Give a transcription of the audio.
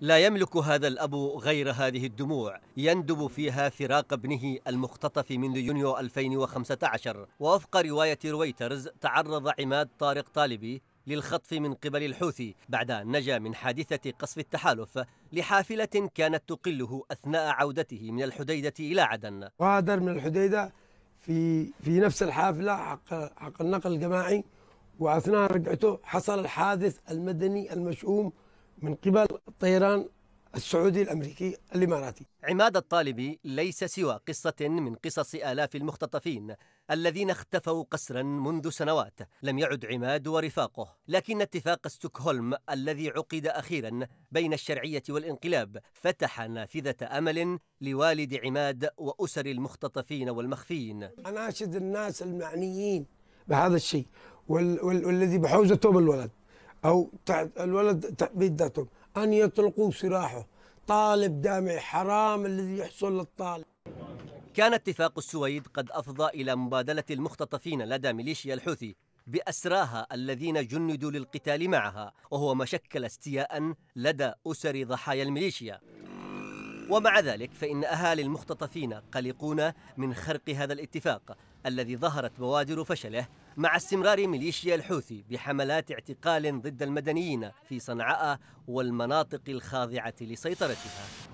لا يملك هذا الأب غير هذه الدموع يندب فيها فراق ابنه المختطف منذ يونيو 2015 ووفق رواية رويترز تعرض عماد طارق طالبي للخطف من قبل الحوثي بعد أن نجا من حادثة قصف التحالف لحافلة كانت تقله أثناء عودته من الحديدة إلى عدن وهاجر من الحديدة في في نفس الحافلة حق, حق النقل الجماعي وأثناء رجعته حصل الحادث المدني المشؤوم من قبل الطيران السعودي الامريكي الاماراتي. عماد الطالبي ليس سوى قصه من قصص الاف المختطفين الذين اختفوا قسرا منذ سنوات، لم يعد عماد ورفاقه، لكن اتفاق ستوكهولم الذي عقد اخيرا بين الشرعيه والانقلاب فتح نافذه امل لوالد عماد واسر المختطفين والمخفيين اناشد الناس المعنيين بهذا الشيء والذي بحوزته بالولد أو الولد تحت ذاتهم أن يطلقوا سراحه طالب دامع حرام الذي يحصل للطالب كان اتفاق السويد قد أفضى إلى مبادلة المختطفين لدى ميليشيا الحوثي بأسراها الذين جندوا للقتال معها وهو ما شكل استياء لدى أسر ضحايا الميليشيا ومع ذلك فإن أهالي المختطفين قلقون من خرق هذا الاتفاق الذي ظهرت بوادر فشله مع استمرار ميليشيا الحوثي بحملات اعتقال ضد المدنيين في صنعاء والمناطق الخاضعة لسيطرتها